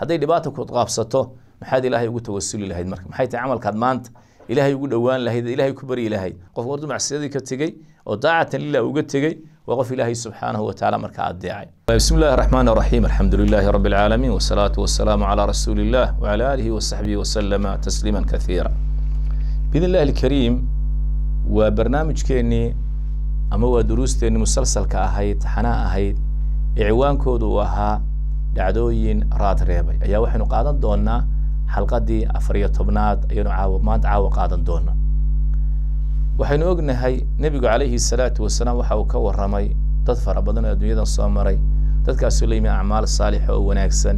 hadday dhibaata ku qaabsato maxaad ilaahay ugu tawasuli lahayd marka maxay tahay camalkaad maanta ilaahay ugu dhowaan lahayd ilaahay ku baryi lahayd qofku horta macsiyadii ka tegey oo daacatan lilah uga tegey waa qof ilaahay subxaanahu watacaala marka adeecay bismi illaahi raxmaan raxiim alxamdu lilaahi rabi alcaalamiin wasalaatu wasalaamu calaa rasuuli illah wacala aalihi wasaxbihi wasalama tasliima kaiira biidn illahi alkariim waa barnaamijkeennii ama waa duruusteennii musalsalka ahayd xanaa ahayd ee ciwaankoodu ahaa dhacdooyin raad reebay ayaa waxaynu qaadan doonaa xalqadii afariyo tobnaad ayaynu caaw maanta caawa qaadan doonaa waxaynu ognahay nebigu calayhi salaatu wasalaam waxa uu ka waramay dad fara badan oo adduunyadan soo maray dadkaasoo la acmaal saalixa oo wanaagsan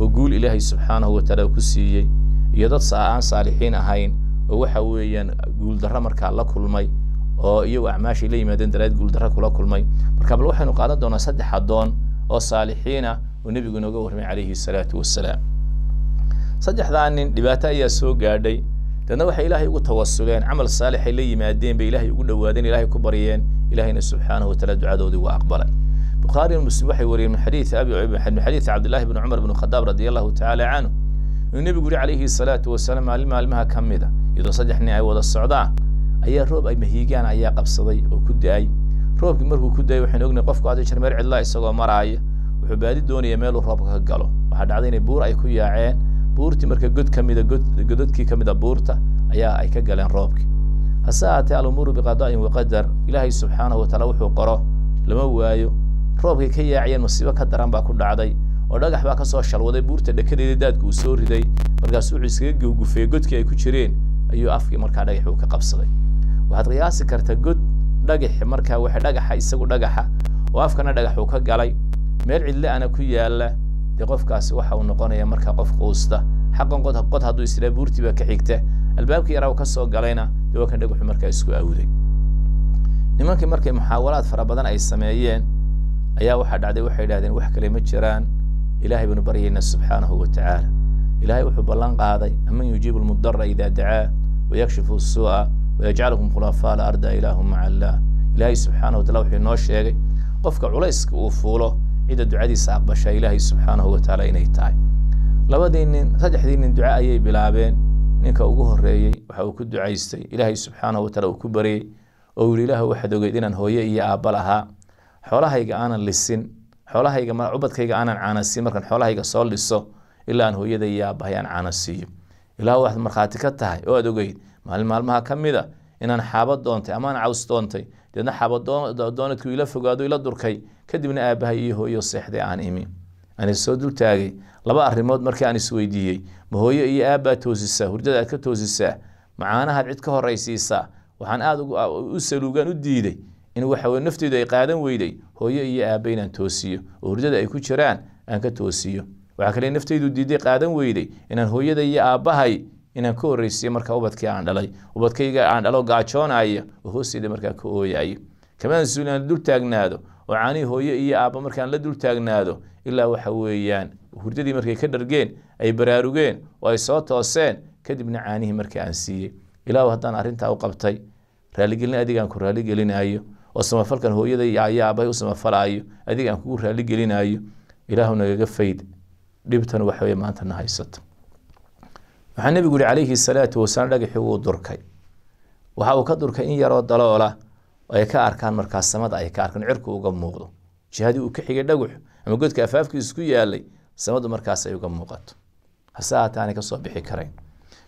oo guul ilaahay subxaanahu watacaala ku siiyey iyo dad saa aan saalixiin ahayn oo waxa weeyaan guuldarro markaa la kulmay oo iyagu acmaashay la yimaadeen daraad guuldarro kula kulmay marka bal waxaynu qaadan doonaa saddex addoon oo saalixiin ah ونبي جنوجو هرمي عليه الصلاة والسلام صدق هذا أن دبته يسوع قادي تنوح إلهي وتوسلين عمل صالح لي ما الدين بإلهي يقول وادين إلهي كبريين إلهي سبحانه وتعالى دعاه ذي وأقبله بخاري المسبوح يوري من حديث أبي عبد من حديث عبد الله بن عمر بن الخطاب رضي الله تعالى عنه النبي يقول عليه الصلاة والسلام علم علمها كم إذا إذا صدحني أي ود الصعداء أي الروب أي مهيجان أي قبصي أو كدي أي روب كمره كدي وحين أقول نقف قاعد يشرب الله يسوع مراعيه wuxuu baadi doonaya meeluu roobka ka galo waxaa dhacday inay buur ay ku yaaceen buurtii marka god ka mida gododkii ka mida buurta ayaa ay ka galeen roobkii hase ahaatee alumuuru biqadaa'in waqadar ilaahay subxaanahu wataala wuxuu qoro lama waayo roobkay ka yaaciyeen masiibo ka daran baa ku dhacday oo dhagax baa ka soo shalwaday buurta dhekadeedii daadka uu soo riday markaasuu wuxuu iskaga gufgufeeyey godkii ay ku jireen ayuu afkii markaa dhagax uu ka qabsaday waxaad qiyaasi kartaa god dhagax markaa waxa dhagaxa isagu dhagaxa oo afkana dhagax uu ka galay meel cidla-ana ku yaalla dee qofkaasi waxa uu noqonaya markaa qof quusta xaqan qod hadduu israa buurtii ka xigta albaabkii yaraa ka soo galayna dee waa kan dhagaxu markaa isku awday nimankii markay muxaawalaad fara badan ay sameeyeen ayaa waxaa dhacday waxay idhahdeen wax kale ma jiraan ilaahay baynu baryayna subxaanahu wa tacaala ilaahay wuxuu ballan qaaday aman yujiibu lmudara idaa dacaa wayakshifu suu'a wayajcalukum khulafaa alarda ilaahu maca allah ilaahay subxaanahu wa tacala wuxuu inoo sheegay qofka culayska uu fuulo عيد الدعاء سابشا إلهي سبحانه وتعالى إني تاعي لابدين سجحدين الدعاء أي بلابين نيكا أوقوه الرئي وحاوك الدعاء يستي إلهي سبحانه وتعالى وكبري أو إله وحدو قيدين أن هوي إيا أبالها حولا هيك آنا لسين حولا هيك مر عبد كيك آنا عانا سي مركن حولا هيك صول لسو إلا أن هوي دي أبا هيان يعني عانا سي إلا واحد مرخاتي كتاهي أو أدو قيد مال مال مها كميدا إنان حابت دونتي أمان عوس deedna xabadoona ila fogaado ila durkay kadibna aabahay iyo hooyo seexday aan imi aan soo dultaagay laba arimood markii aan isweydiiyey ma hooyo iyo aabbaa toosisaa hurdada aad ka toosisaa macaanahaad cid ka horaysiisaa waxaan aad u saluugaan u diiday in waxa nafteydu ay qaadan weyday hooyo iyo aabba inaan toosiyo oo hurdada ay ku jiraan aan ka toosiyo waxaa kale nafteydu diiday qaadan weyday inaan hooyada iyo aabbahay inaan ka horreysiiyo markaa ubadkii aan dhalay ubadkayga aan dhalo gaajoonaya oo hoosteeda markaa ka ooyayo kamaan suulaan dul taagnaado oo caanii hooyo iyo aabba markaan la dul taagnaado ilaa waxa weeyaan hurdadii markay ka dhargeen ay baraarugeen oo ay soo tooseen kadibna caanihii marka aan siiyey ilaahu haddaan arrintaa u qabtay raaligelin adigaan ku raaligelinayo oo samafalkan hooyada iyo aabbahay u samafalaayo adigaan kugu raaligelinayo ilaahuu nagaga fayd dhibtan waxa weeye maanta na haysato وحن نبي قولي عليه الصلاة والسلام لقى حيوه دركي وحاو كدركي إن يروا الدلالة ويكا أركان مركز سمد أيكا أركان عركو وقم موغدو جهادي وكحي قد لقوح أما قلت كأفافك يسكوية اللي سمد مركز يقم موغدو هساة تاني كصوب بحي كرين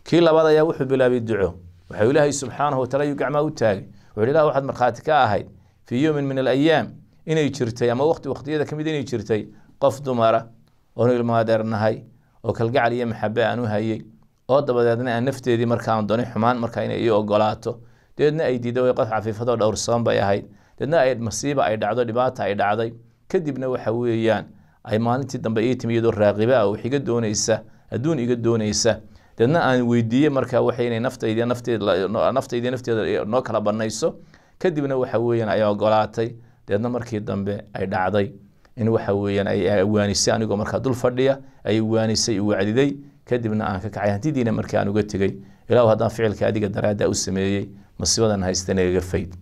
كي الله بدا يوحب بلا بيدعوه وحيو الله سبحانه وتلا يقع ما وتاقي وحيو الله واحد مركاتك آهيد في يوم من الأيام إنا يجرتي أما وقت وقت إذا كم يدين يجرتي قف دمارة ونقل ما دارنا هاي وكالقع لي محبة أنو هاي هذا بدأنا نفتي دي مركان دوني حمان مركان أيه أقولاته دينا أي ديدا ويقف عفيفة دور صام بياهاي دينا أي مصيبة أي دعوة دبات أي دعوة كدبنا وحويان أي ما نتي دم بقية تمية دور راقبة أو حيقد دون إسا دون يقد دون إسا دينا أن ودي مركان وحيني نفتي دي نفتي نفتي دي نفتي دي نوكلا بنايسو كدبنا وحويان أي أقولاتي دينا مركي دم بأي دعوة إن وحويان أي وانيسي أنا يقول مركان فردية أي وانيسي وعديدي كدبنا أنك آه، كعيان تدينا مركانو قتقي إلا وهذا فعل كأديك درادة أسميي مصيبة أنها استنيق غفيد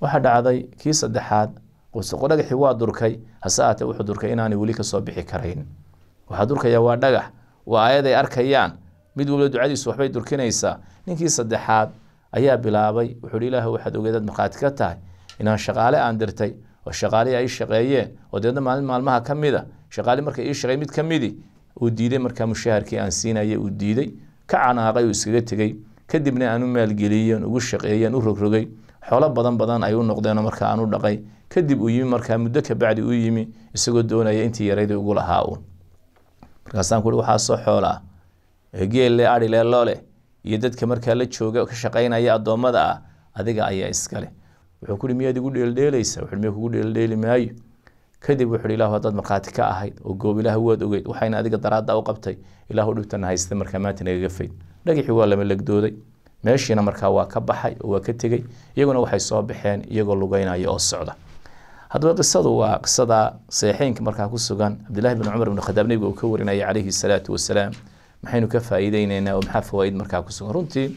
واحد عضي كيس الدحاد قوص قولك حوا دركي هساة وحو دركي إناني وليك صوبحي كرين وحا دركي يوار دقح وآيادي أركيان ميدو بلدو عدي صوحبي دركي نيسا نينكيس الدحاد أيا بلابي وحولي له وحد وقيدات مقاتكتاي إنان شغالي آن درتي وشغالي أي شغيين ودينا مال مال مها كميدا شغالي مركي أي شغي ميد uu diiday markaa mushaharkii aan siinayay uu diiday ka canaaqay uu iskaga tegay kadibna aan u maalgeliyeen ugu shaqeeyeen u rogrogay xoolo badan badan ay u noqdeen markaa aan u dhaqay kadib uu yimi markaa muddo kabacdi uu yimi isagoo doonaya intii yarayd ugu lahaa uun markaasaan kuhi waxaasoo xoola geelle adhile loole iyo dadka markaa la jooga ka shaqaynaya addoommada ah adiga ayaa iskale wuxuu kuhi miyaad igu dheeldheelaysa wuxu miya kugu dheeldheeli maayo kadib wuxuuhi ilahu haddaad markhaati ka ahayd oo goob ilah waad ogeyd waxayna adiga daraadda u qabtay ilaahu dhibtana haysta markaa maanta nagaga fayd dhagixii waa lama legdooday meeshiina markaa waa ka baxay oo waa ka tegey iyaguna waxay soo baxeen iyagoo lugeynaya oo socda haddaba qisadu waa qisadaa seexeynka markaa ku sugan cabdillahi bn cumar ibn khadaab nebiga uu ka warinaya calayhi salaatu wasalaam maxaynu ka faa'iideyneynaa oo maxaa fawaaid markaa ku sugan runtii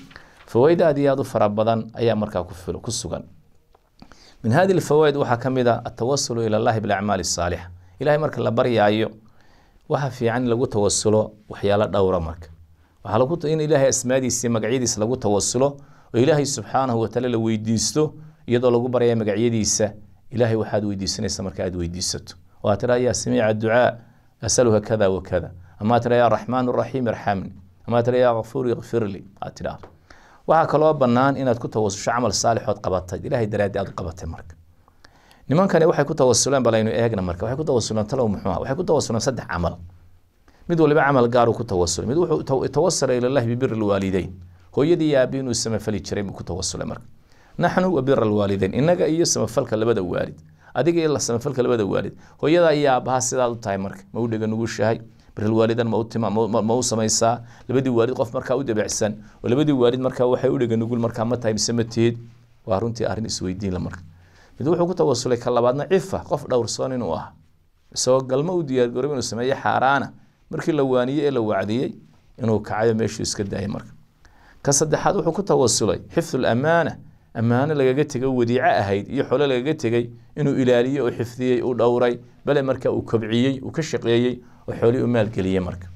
fawaaid aad iyo aad u fara badan ayaa markaa ku sugan من هذه الفوائد وحا كميدا التوصل إلى الله بالأعمال الصالحة إلهي مرك الله بريا أيو وحا في عن لغو توصله وحيالا دورة مرك وحا لغوتو إن إلهي اسماء دي سيمك عيديس لغو توصله وإلهي سبحانه وتعالى لو يديستو يدو لغو بريا مك عيديس إلهي وحاد ويديسني سمرك عيد ويديستو وآترى يا سميع الدعاء أسألها كذا وكذا أما ترى يا رحمن الرحيم ارحمني أما ترى يا غفور يغفر لي آترى وحكلوا بنان إن كتوا وسوش عمل صالح وتقبطت إلى هي درادي أتقبطت مرك نمان كان يوحى كتوا وسولان بلا إنه أجن مرك وحى كتوا وسولان تلو محمى وحى كتوا وسولان صدح عمل مدو اللي بعمل جارو كتوا وسول مدو تو توصل إلى الله ببر الوالدين هو يدي يا بين السماء فليشريم كتوا وسول مرك نحن وبر الوالدين إن جا إيه السماء فلك اللي بدأ وارد أديك إيه السماء فلك اللي بدأ وارد هو يدا يا بحاسد على الطاي ما ودي جنوش شيء biralwaalidan ma u samaysaa labadii waalid qof markaa u dabacsan oo labadii waalid markaa waxay u dheganugul markaa ma tahay mise ma tihid waa runtii arrin isweydiinla marka mid wuxuu ku tawasulay ka labaadna cifa qof dhowrsoon inuu ah isagoo galma u diyaargaroob inuu sameeye xaaraana markii la waaniyey ee la wacdiyey inuu kacayo meeshuu iska daayay marka ka saddexaad wuxuu ku tawasulay xifdulamaana ammaano lagaga tegay wadiico ahayd iyo xolo lagaga tegay inuu ilaaliye oo xifdiyey uu dhowray bale markaa uu kobciyey uu ka shaqeeyey وحولي أمال قليا مرك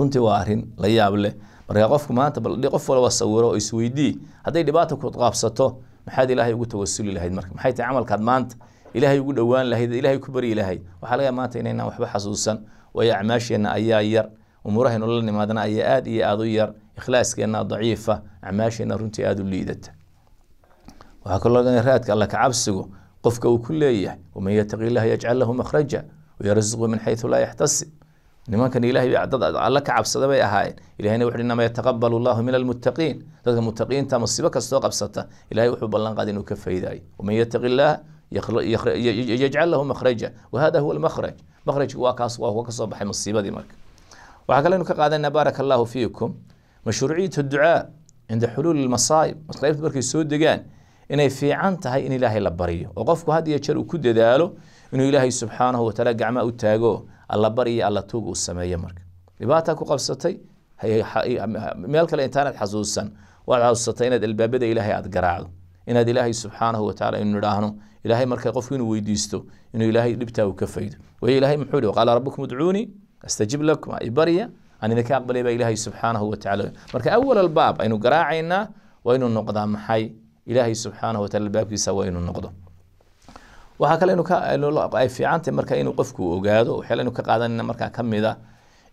رنتي وارين لياب له مرقا قفك ما تبال لي قف ولا وصورة ويسوي دي هدي لباتك وطغاب ستو محادي الله يقول توسلي لهيد مرك محايت عمل كاد مانت إله يقول دوان لهيد إله يكبري لهيد وحالقا مانت إنينا وحبا حسوسا ويا عماشي إن أيا ير ومراه إن الله نمادنا أيا آد إيا آدو ير إخلاس كينا ضعيفة عماشي إن رنتي آدو ليدت وهكذا الله قال لك عبسكو قفك وكل إياه ومن يتقي الله يجعل له مخرجا ويرزقه من حيث لا يحتسب لما كان إلهي بعدد لك عبسة بي أهاين إلهي نوحر إنما يتقبل الله من المتقين تلك المتقين تام الصبك استوق إلهي وحب الله قد نكف إذاي ومن يتق الله يجعل له مخرجا وهذا هو المخرج مخرج واكاس واكاس وبحي مصيبة دي مرك وحكال لنك قاد أن بارك الله فيكم مشروعية الدعاء عند حلول المصائب مصائب بركي السود دقان إنه في عانتها إن إلهي لبريه وقفك هذه يجر وكد داله إنه إلهي سبحانه وتعالى قعما أتاقو الله بري الله توق السماية مرك لباتاكو قبصتي هي ملك لأن تانت حزوصا وعاوصتين إن الباب دا إلهي إن إنه إلهي سبحانه وتعالى إنه راهنو إلهي مرك قفين ويديستو إنه إلهي لبتاو كفيد وهي إلهي محوله قال ربكم ادعوني استجب لكم إبريا أن إنك أقبلي بإلهي سبحانه وتعالى مرك أول الباب إنه قراعينا وإنه النقضة محي إلهي سبحانه وتعالى الباب يسوى إنه النقضه waxaa kale ay fiicantay marka inuu qofku ogaado xel inu ka qaadanina markaa ka mid a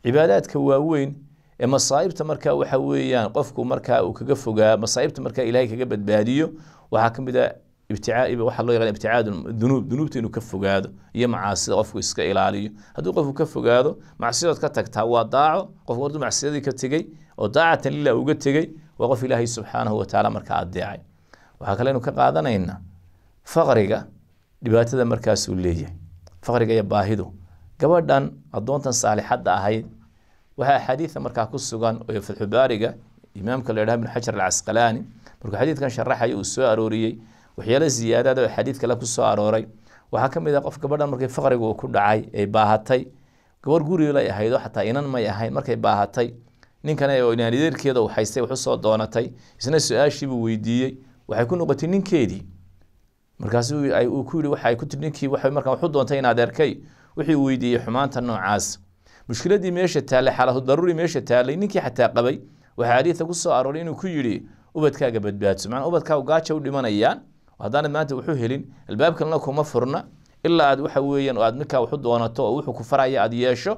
cibaadaadka waaweyn ee masaa'ibta markaa waxa weeyaan qofku markaa uu kaga fogaa masaa'ibta markaa ilaahay kaga badbaadiyo waxaa ka mid a ibticaa'iba waxaa loo yaqaan ibticaad dunuub dunuubta inuu ka fogaado iyo macaasida qofku iska ilaaliyo hadduu qofku ka fogaado macsidood ka tagtaa waa daaco qofku hadduu macsiyadii ka tegey oo daacatan lilah uga tegey waa qof ilaahay subxaanahu watacaala markaa adeecay waxaa kale inu ka qaadanaynaa faqriga dhibaatada markaasuu leeyahay faqriga iyo baahidu gabadhan addoontan saalixadda ahayd waxaa xadiida markaa ku sugan oo fatxubaariga imaamka la yidhaha ibnu xajar alcasqalaani markuu xadiidkan sharaxaya uu soo arooriyey waxyaalo ziyaadada oo xadiid kale ku soo arooray waxaa ka mid ah qof gabadhan markii faqriga uu ku dhacay ay baahatay gabar gurigilay ahaydo xataa inan may ahayn markay baahatay ninkan inaanideerkeeda u haystay waxu soo doonatay isna su-aashii buu weydiiyey waxay ku noqotay ninkeedii markaas uu ku yidhi waxa ay ku tiri ninkii waxa markaa wuxuu doontay inaad erkay wixii uu weydiiyey xumaanta noocaas mushkiladii meesha taallay xaaladu daruuri meesha taallay ninkii xataa qabay waxaa xadiida ku soo arooray inuu ku yidhi ubadkaaga badbaadso macnaa ubadkaagu gaaja u dhimanayaan haddaanad maanta wuxuu helin albaabkalena kuma furna ilaa aad waxa weeyaan aad markaa waxu doonato oo wuxuu ku faraya aad yeesho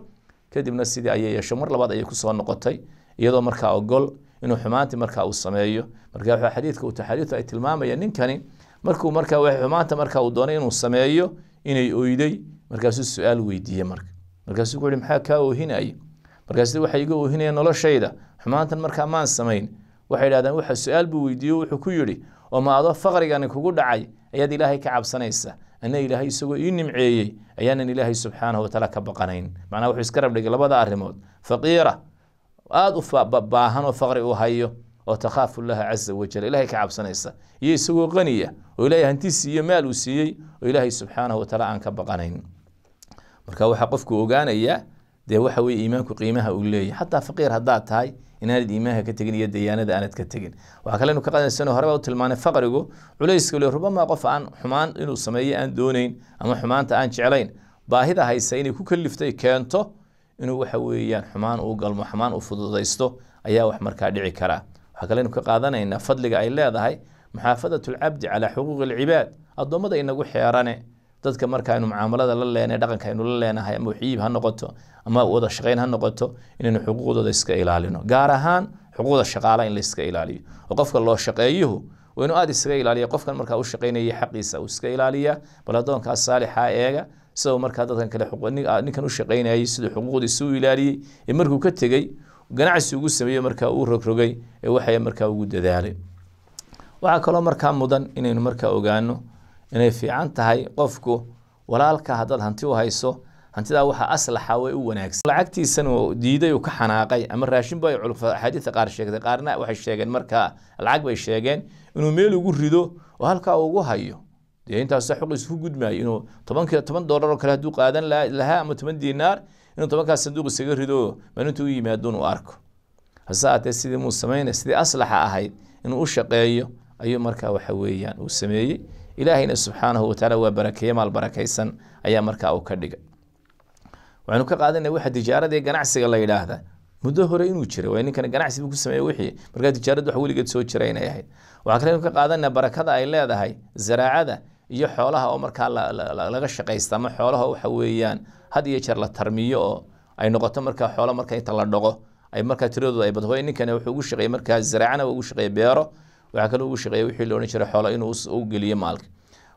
kadibna sidii ayay yeesho mar labaad ayay kusoo noqotay iyadoo markaa ogol inuu xumaantii markaa uu sameeyo marka waxaa xadiidka uu taxaadiidu ay tilmaamayaan ninkani مركو مركا وحي حمانتا مركا ودونين وصمييو إني أويدي مركاسو السؤال ويديه مركا مركاسو كوري محاكاو هنا أي مركاسو وحيقو هنا نولو شايدا حمانتا مركا مان سمين وحي لادان وحي السؤال بويديو وحي كويري وما أضو فغري غاني كوكود عاي أياد إلهي كعب سنيسة أن إلهي سوى ينم عيي أيان أن إلهي سبحانه وتعالى كبقنين معناه وحي سكرب لقلب هذا الرموت فقيرة وآد أفا باباهان وفغري oo takhaafu llaha caza wajal ilahay ka cabsanaysa iyo isagoo qaniya oo ilahay hantiisi iyo maal uu siiyey oo ilaahay subxaanahu wataala aan ka baqanayn marka waxaa qofku ogaanaya dee waxa weye iimaanku qiimaha uu leeyahy xataa faqiir haddaad tahay inaanad iimaanka ka tegin iyo dayaanada aanad ka tegin waxaa kalenu ka qaadaysan hore u tilmaanay faqrigu culayska le rubamaa qof aan xumaan inuu sameeyo aan doonayn ama xumaanta aan jeclayn baahida haysa inay ku kaliftay keento inuu waxa weeyaan xumaan uu galmo xumaan u fududaysto ayaa wax markaa dhici karaa حقلين كقادنا إن فضلك أي لا ذهاي محافظة العبد على حقوق العباد الضم ده إن جوح يارانه تذكر مر كانوا معاملة الله يعني دقن كانوا الله يعني هاي محيب هالنقطة أما وضع شقين هالنقطة إن حقوق ده يسكى إلى علينا جارهان حقوق الشقالة إن يسكى إلى وقف الله شقيه وإنه آدي يسكى إلى كان مر كأو هي حق يسا ويسكى إلى علي بلا دون كالصالح هاي سو مر كذا كان كله حقوق نك آه، نك نو شقين هي حقوق السوء إلى علي كتجي ganacsi ugu sameeye markaa uu rogrogay ee waxay markaa ugu dadaalay waxaa kaloo markaa mudan inaynu markaa ogaano inay fiican tahay qofku walaalka haddaad hanti u hayso hantidaa waxaa aslaxa way u wanaagsan lacagtiisan oo diiday uu ka xanaaqay ama raashin ba ay qaar sheegtay qaarna waxay sheegeen markaa lacag bay sheegeen inuu meel ugu rido oo halkaa ugu hayo dee intaasa xuqiis ku gudmaayo inuu tobank toban doolar oo kale hadduu qaadan lahaa ama toban dinaar إنه طبعا كاسندوق السجاير هدو من أنتوا يي مهدون وأركو هسا أتسيد مو سمين أستدي أصلح أهيد إنه وش قيئه أيه مركا وحويان وسمي إلهينا سبحانه وتعالى وبركة ما البركة يسن أيه مركا وكرديق وعنو كقاعدنا واحد تجارة دي جناسي الله إله هذا مدهور إنه وشرى وإني كان جناسي بقول سمي وحي مركا تجارة ده حولي قد سوى شرينا يا هيد وعكرنا كقاعدنا بركة ده إله هذا هاي زراعة ده يحولها أو مركا لغش قيستم حولها وحويان هذه يشر للترميه أي نقطة مركا حوالا مركا يطلع دقة أي مركا تريد أي بده إني كان وحوش غي مركا زرعنا وحوش غي بيارة وعكلا وحوش غي وحيلون يشر حوالا إنه وس وقلي مالك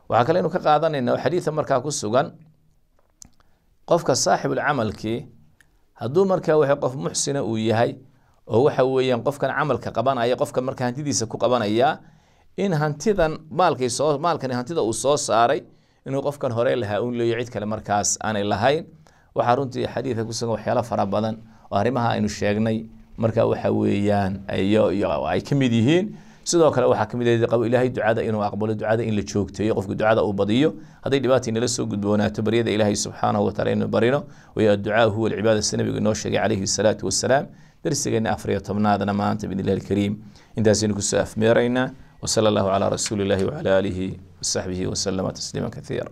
وعكلا إنه كقاعدة إنه حديث مركا كوسوغان قف كصاحب العمل كي هدو مركا وحقف محسن ويهي وهو حوي ينقف كان عمل كقبان أي قف كمركا هنتي دي سكو قبان أيه إن هنتي ذا مالك يسوس مالك إن هنتي ذا عاري inuu qofkan hore lahaa un leeyo cid kale markaas aanay lahayn waxaa runtii xadiidka ku sugan waxyaalo fara badan oo arrimaha aynu sheegnay marka waxa weeyaan ay ka mid yihiin sidoo kale waxaa kamid ilaahay ducada inuu aqbalo ducada in la joogteeyo qofku ducada uu badiyo hadday dhibaata inala soo gudboonaato baryada ilaahay subxaanahu wataala inu barino wayo adducaa huwa alcibaada sida nabigu inoo sheegay calayhi salaatu wasalaam darsigeena afariyo tobnaadna maanta biidn alkariim intaasaynu kusoo afmeeraynaa وsلى الlه عlى رsuuلi الlh وعlى آlih وصaxbih وsلم تسليimا kaثيirا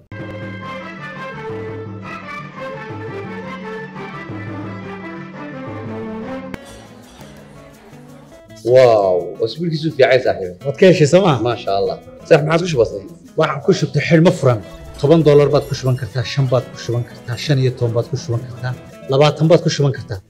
واو اسبوعك سوف يا عيسى صاحبي ما تكيش سما ما شاء الله صح معك وش بسيط waxaan ku shubtay xilmo furan toban doolar baad ku shuban kartaa shan baad ku shuban kartaa shan iyo toban baad ku shuban kartaa labaatan baad ku shuban kartaa